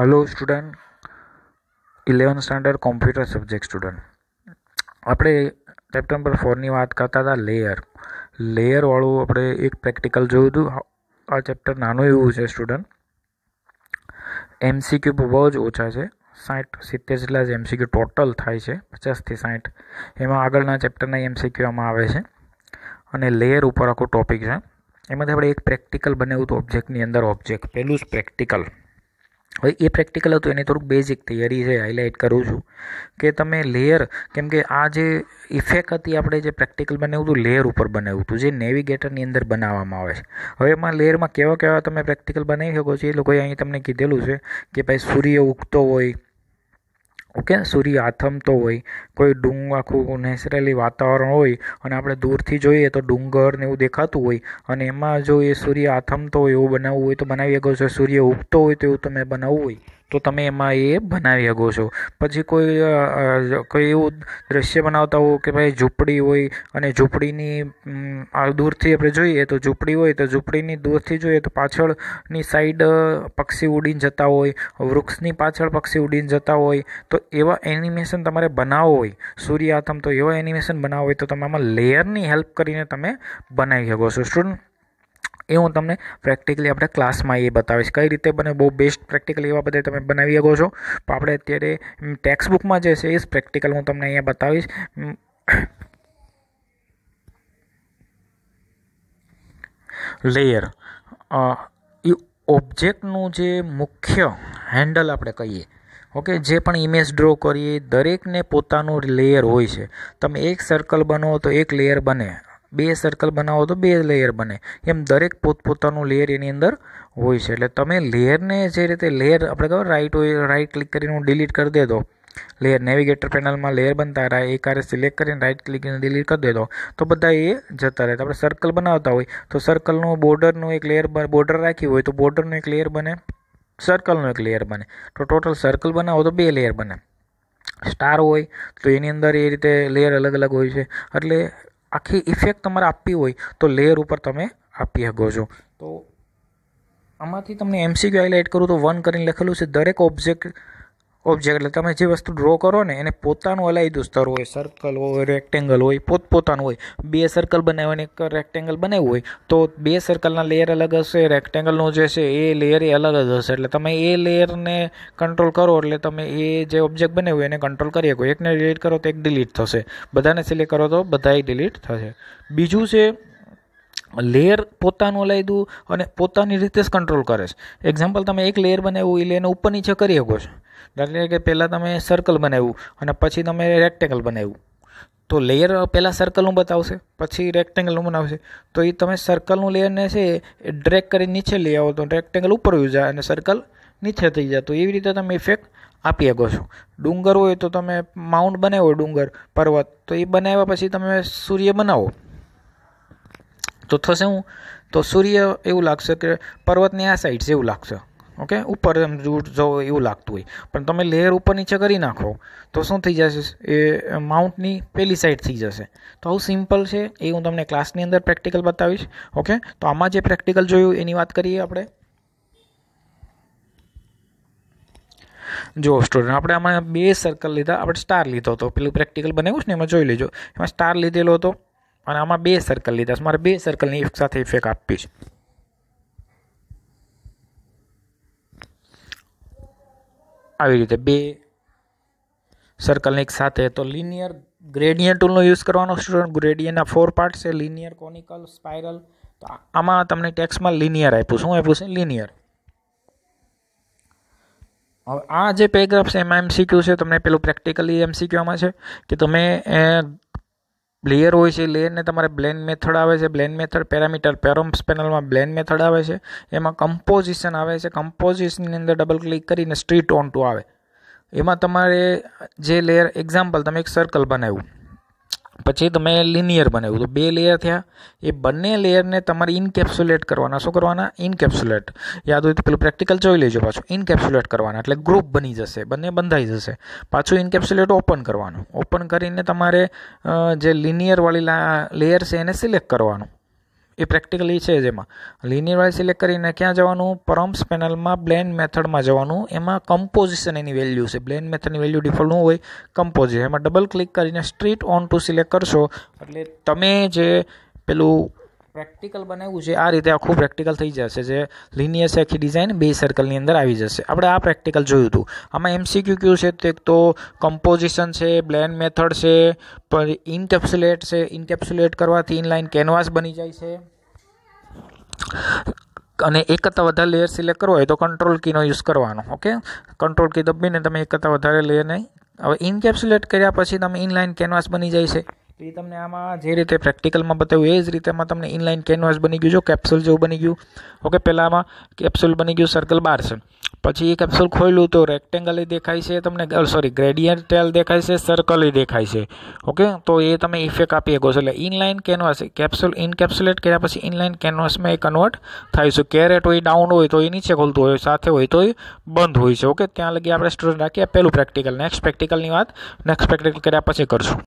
hello student eleven standard computer subject student આપણે September ફોરની વાત કરતા હતા લેયર લેયરવાળું આપણે એક પ્રેક્ટિકલ જોયું હતું આ ચેપ્ટર નાનું એવું છે સ્ટુડન્ટ એમસીક્યુ બહુ જ ઓછા છે સાઠ સિત્તેર જેટલા જ એમસીક્યુ ટોટલ થાય છે પચાસથી સાઠ એમાં આગળના ચેપ્ટરના એમસીક્યુ આમાં આવે છે અને લેયર ઉપર આખો ટોપિક છે એમાંથી આપણે એક પ્રેક્ટિકલ બને એવું તો ઓબ્જેક્ટની અંદર ઓબ્જેક્ટ પહેલું જ પ્રેક્ટિકલ હવે એ પ્રેક્ટિકલ હતું એની થોડુંક બેઝિક તૈયારી છે હાઇલાઇટ કરું છું કે તમે લેયર કેમ કે આ જે ઇફેક્ટ હતી આપણે જે પ્રેક્ટિકલ બનાવ્યું હતું લેયર ઉપર બનાવ્યું હતું જે નેવિગેટરની અંદર બનાવવામાં આવે છે હવે એમાં લેયરમાં કેવા કેવા તમે પ્રેક્ટિકલ બનાવી શકો છો એ લોકોએ અહીં તમને કીધેલું છે કે ભાઈ સૂર્ય ઉગતો હોય કે સૂર્ય આથમતો હોય કોઈ ડુંગ આખું નેચરલી વાતાવરણ હોય અને આપણે દૂરથી જોઈએ તો ડુંગર ને એવું દેખાતું હોય અને એમાં જો એ સૂર્ય આથમતો હોય એવું બનાવવું હોય તો બનાવી શકો છો સૂર્ય ઉગતો હોય તો એવું તમે બનાવવું હોય તો તમે એમાં એ બનાવી શકો છો પછી કોઈ કોઈ એવું દ્રશ્ય બનાવતા હોવ કે ભાઈ ઝૂંપડી હોય અને ઝૂંપડીની દૂરથી આપણે જોઈએ તો ઝૂંપડી હોય તો ઝૂંપડીની દૂરથી જોઈએ તો પાછળની સાઈડ પક્ષી ઉડીને જતા હોય વૃક્ષની પાછળ પક્ષી ઉડીને જતા હોય તો એવા એનિમેશન તમારે બનાવવો હોય સૂર્ય તો એવા એનિમેશન બનાવવો હોય તો તમે આમાં લેયરની હેલ્પ કરીને તમે બનાવી શકો છો સ્ટુડન્ટ એ હું તમને પ્રેક્ટિકલી આપણે ક્લાસમાં એ બતાવીશ કઈ રીતે બને બહુ બેસ્ટ પ્રેક્ટિકલ એવા બધા તમે બનાવી શકો છો પણ આપણે અત્યારે ટેક્સ્ટ બુકમાં જે છે એ જ પ્રેક્ટિકલ હું તમને અહીંયા બતાવીશ લેયર એ ઓબ્જેક્ટનું જે મુખ્ય હેન્ડલ આપણે કહીએ ઓકે જે પણ ઇમેજ ડ્રો કરીએ દરેકને પોતાનું લેયર હોય છે તમે એક સર્કલ બનો તો એક લેયર બને બે સર્કલ બનાવો તો બે લેયર બને એમ દરેક પોતપોતાનું લેયર એની અંદર હોય છે એટલે તમે લેયરને જે રીતે લેયર આપણે ખબર રાઇટ હોય રાઇટ ક્લિક કરીને હું ડિલીટ કરી દેતો લેયર નેવિગેટર પેનલમાં લેયર બનતા રહે એ કારે સિલેક્ટ કરીને રાઇટ ક્લિક કરીને ડિલીટ કરી દેતો તો બધા એ જતા રહે આપણે સર્કલ બનાવતા હોય તો સર્કલનું બોર્ડરનું એક લેયર બોર્ડર રાખ્યું હોય તો બોર્ડરનું એક લેયર બને સર્કલનું એક લેયર બને તો ટોટલ સર્કલ બનાવો તો બે લેયર બને સ્ટાર હોય તો એની અંદર એ રીતે લેયર અલગ અલગ હોય છે એટલે આખી ઇફેક્ટ તમારે આપવી હોય તો લેયર ઉપર તમે આપી શકો છો તો આમાંથી તમને એમસીક્યુ હાઇલાઇટ કરું તો વન કરીને લખેલું છે દરેક ઓબ્જેક્ટ ઓબ્જેક્ટ એટલે તમે જે વસ્તુ ડ્રો કરો ને એને પોતાનું અલાયદું સ્તર હોય સર્કલ હોય રેક્ટેંગલ હોય પોતપોતાનું હોય બે સર્કલ બનાવ્યો એક રેક્ટેંગલ બનાવ્યું હોય તો બે સર્કલના લેયર અલગ હશે રેક્ટેંગલનું જે છે એ લેયર એ અલગ જ હશે એટલે તમે એ લેયરને કંટ્રોલ કરો એટલે તમે એ જે ઓબ્જેક્ટ બનાવ્યું એને કંટ્રોલ કરી શકો એકને ડિલીટ કરો તો એક ડિલીટ થશે બધાને સિલેક્ટ કરો તો બધાય ડિલીટ થશે બીજું છે લેયર પોતાનું લઈ દઉં અને પોતાની રીતે જ કંટ્રોલ કરે છે એક્ઝામ્પલ તમે એક લેયર બનાવ્યું એ લેયરને ઉપર નીચે કરી શકો છો દાખલા કે પહેલાં તમે સર્કલ બનાવ્યું અને પછી તમે રેક્ટેંગલ બનાવ્યું તો લેયર પહેલાં સર્કલનું બતાવશે પછી રેક્ટેંગલનું બનાવશે તો એ તમે સર્કલનું લેયરને છે એ ડ્રેક કરી નીચે લઈ આવો તો રેક્ટેંગલ ઉપર આવી જાય અને સર્કલ નીચે થઈ જાય તો એવી રીતે તમે ઇફેક્ટ આપી શકો છો ડુંગર હોય તો તમે માઉન્ટ બનાવ્યો ડુંગર પર્વત તો એ બનાવ્યા પછી તમે સૂર્ય બનાવો તો થશે શું તો સૂર્ય એવું લાગશે કે પર્વતની આ સાઈડ છે એવું લાગશે ઓકે ઉપર એમ જૂટ જો એવું લાગતું હોય પણ તમે લેયર ઉપર નીચે કરી નાખો તો શું થઈ જશે એ માઉન્ટની પેલી સાઈડ થઈ જશે તો આવું સિમ્પલ છે એ હું તમને ક્લાસની અંદર પ્રેક્ટિકલ બતાવીશ ઓકે તો આમાં જે પ્રેક્ટિકલ જોયું એની વાત કરીએ આપણે જો સ્ટુડન્ટ આપણે આમાં બે સર્કલ લીધા આપણે સ્ટાર લીધો હતો પેલું પ્રેક્ટિકલ બનાવ્યું છે ને એમાં જોઈ લેજો એમાં સ્ટાર લીધેલો હતો અને આમાં બે સર્કલ લીધા છે મારે બે સર્કલની એક સાથે ઇફેક્ટ આપવી છે આવી રીતે બે સર્કલને એક સાથે તો લિનિયર ગ્રેડિયન્ટ ટૂલનો યુઝ કરવાનો સ્ટુડન્ટ ગ્રેડિયન્ટના ફોર પાર્ટ છે લિનિયર કોનિકલ સ્પાઇરલ તો આમાં તમને ટેક્સમાં લિનિયર આપ્યું શું આપ્યું છે લિનિયર હવે આ જે પેરેગ્રાફ છે એમાં એમસીક્યુ છે તમને પેલું પ્રેક્ટિકલી એમસીક્યુમાં છે કે તમે લેયર હોય છે લેયરને તમારે બ્લેન્ડ મેથડ આવે છે બ્લેન્ડ મેથડ પેરામીટર પેરોમ્સ પેનલમાં બ્લેન્ડ મેથડ આવે છે એમાં કમ્પોઝિશન આવે છે કમ્પોઝિશનની અંદર ડબલ ક્લિક કરીને સ્ટ્રીટ ઓન ટુ આવે એમાં તમારે જે લેયર એક્ઝામ્પલ તમે એક સર્કલ બનાવ્યું પછી તમે લિનિયર બનાવ્યું તો બે લેયર થયા એ બંને લેયરને તમારે ઇનકેપ્સ્યુલેટ કરવાના શું કરવાના ઇનકેપ્સ્યુલેટ યાદ હોય તો પેલું પ્રેક્ટિકલ જોઈ લેજો પાછું ઇનકેપ્સ્યુલેટ કરવાના એટલે ગ્રુપ બની જશે બંને બંધાઈ જશે પાછું ઇનકેપ્સ્યુલેટ ઓપન કરવાનું ઓપન કરીને તમારે જે લિનિયરવાળી લેયર છે એને સિલેક્ટ કરવાનું એ પ્રેક્ટિકલી છે જેમાં લિનિયર વાઇઝ સિલેક્ટ કરીને ક્યાં જવાનું પરમ્સ પેનલમાં બ્લેન્ડ મેથડમાં જવાનું એમાં કમ્પોઝિશન એની વેલ્યુ છે બ્લેન્ડ મેથડની વેલ્યુ ડિફોલ્ટ ન હોય કમ્પોઝિશન એમાં ડબલ ક્લિક કરીને સ્ટ્રીટ ઓન ટુ સિલેક્ટ કરશો એટલે તમે જે પેલું પ્રેક્ટિકલ બનાવ્યું છે આ રીતે આખું પ્રેક્ટિકલ થઈ જશે જે લિનિયસ આખી ડિઝાઇન બે સર્કલની અંદર આવી જશે આપણે આ પ્રેક્ટિકલ જોયું હતું આમાં એમસીક્યુ ક્યુ છે તો એક તો કમ્પોઝિશન છે બ્લેન મેથડ છે પર ઇન્કેપ્સ્યુલેટ છે ઇન્કેપ્સ્યુલેટ કરવાથી ઇનલાઇન કેનવાસ બની જાય છે અને એક કરતાં વધારે લેયર સિલેક્ટ કરવો હોય તો કંટ્રોલ કીનો યુઝ કરવાનો ઓકે કંટ્રોલ કી દબીને તમે એક કરતાં વધારે નહીં હવે ઇનકેપ્સ્યુલેટ કર્યા પછી તમે ઇનલાઇન કેનવાસ બની જાય છે તો એ તમને આમાં જે રીતે પ્રેક્ટિકલમાં બતાવ્યું એ જ રીતે આમાં તમને ઇનલાઇન કેનવાસ બની ગયું જો કેપ્સ્યુલ જેવું બની ગયું ઓકે પહેલાં આમાં કેપ્સ્યુલ બની ગયું સર્કલ બાર છે પછી એ કેપ્સ્યુલ ખોલ્યું તો રેક્ટેંગલ દેખાય છે તમને સોરી ગ્રેડિયન્ટ ટેલ દેખાય છે સર્કલ દેખાય છે ઓકે તો એ તમે ઇફેક્ટ આપી શકો છો એટલે ઇનલાઇન કેનવાસ કેપ્સ્યુલ ઇનકેપ્સ્યુલેટ કર્યા પછી ઇનલાઇન કેનવાસમાં એ કન્વર્ટ થાય છે કેરેટ હોય ડાઉન હોય તો એ નીચે ખોલતું હોય સાથે હોય તો એ બંધ હોય છે ઓકે ત્યાં લગી આપણે સ્ટુડન્ટ રાખીએ પહેલું પ્રેક્ટિકલ નેક્સ્ટ પ્રેક્ટિકલની વાત નેક્સ્ટ પ્રેક્ટિકલ કર્યા પછી કરશું